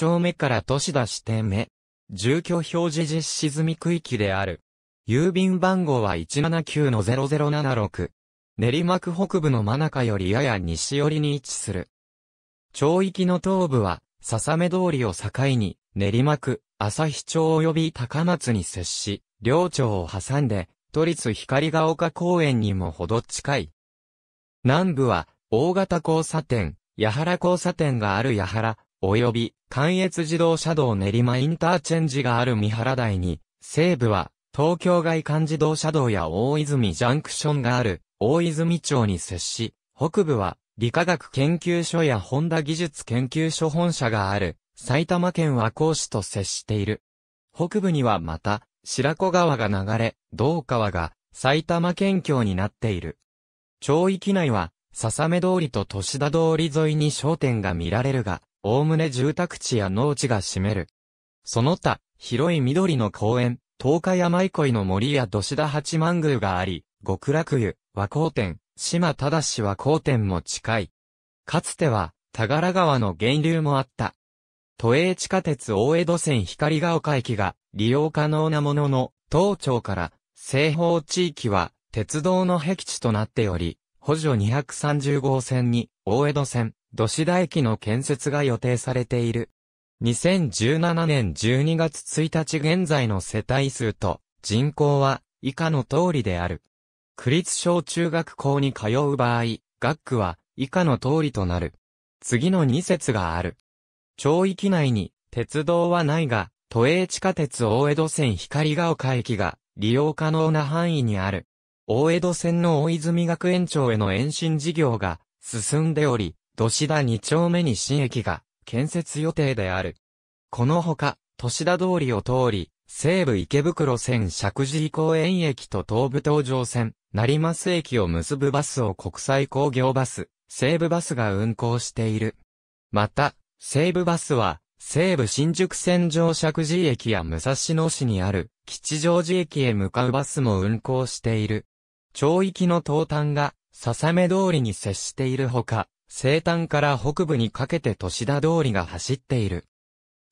丁目から都市田支店目。住居表示実施済み区域である。郵便番号は179-0076。練馬区北部の真中よりやや西寄りに位置する。町域の東部は、笹目通りを境に、練馬区、日町及び高松に接し、両町を挟んで、都立光が丘公園にもほど近い。南部は、大型交差点、八原交差点がある八原、及び関越自動車道練馬インターチェンジがある三原台に、西部は東京外環自動車道や大泉ジャンクションがある大泉町に接し、北部は理化学研究所やホンダ技術研究所本社がある埼玉県和光市と接している。北部にはまた白子川が流れ、道川が埼玉県境になっている。町域内は、笹目通りと都市田通り沿いに商店が見られるが、おおむね住宅地や農地が占める。その他、広い緑の公園、東海山憩いの森や土田八幡宮があり、極楽湯、和光店、島正和光店も近い。かつては、田原川の源流もあった。都営地下鉄大江戸線光が丘駅が利用可能なものの、東町から西方地域は鉄道の壁地となっており、補助230号線に大江戸線、土師田駅の建設が予定されている。2017年12月1日現在の世帯数と人口は以下の通りである。区立小中学校に通う場合、学区は以下の通りとなる。次の2節がある。町域内に鉄道はないが、都営地下鉄大江戸線光が丘駅が利用可能な範囲にある。大江戸線の大泉学園町への延伸事業が進んでおり、都市田2丁目に新駅が建設予定である。このほか、都市田通りを通り、西武池袋線石神公園駅と東武東上線、成増駅を結ぶバスを国際工業バス、西武バスが運行している。また、西武バスは、西武新宿線上石神駅や武蔵野市にある吉祥寺駅へ向かうバスも運行している。町域の東端が、笹目通りに接しているほか、西端から北部にかけて都市田通りが走っている。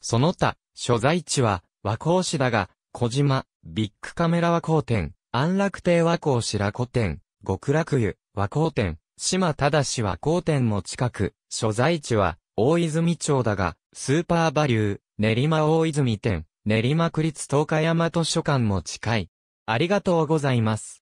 その他、所在地は和光市だが、小島、ビッグカメラ和光店、安楽亭和光白子店、極楽湯、和光店、島正和光店も近く、所在地は大泉町だが、スーパーバリュー、練馬大泉店、練馬区立東海山図書館も近い。ありがとうございます。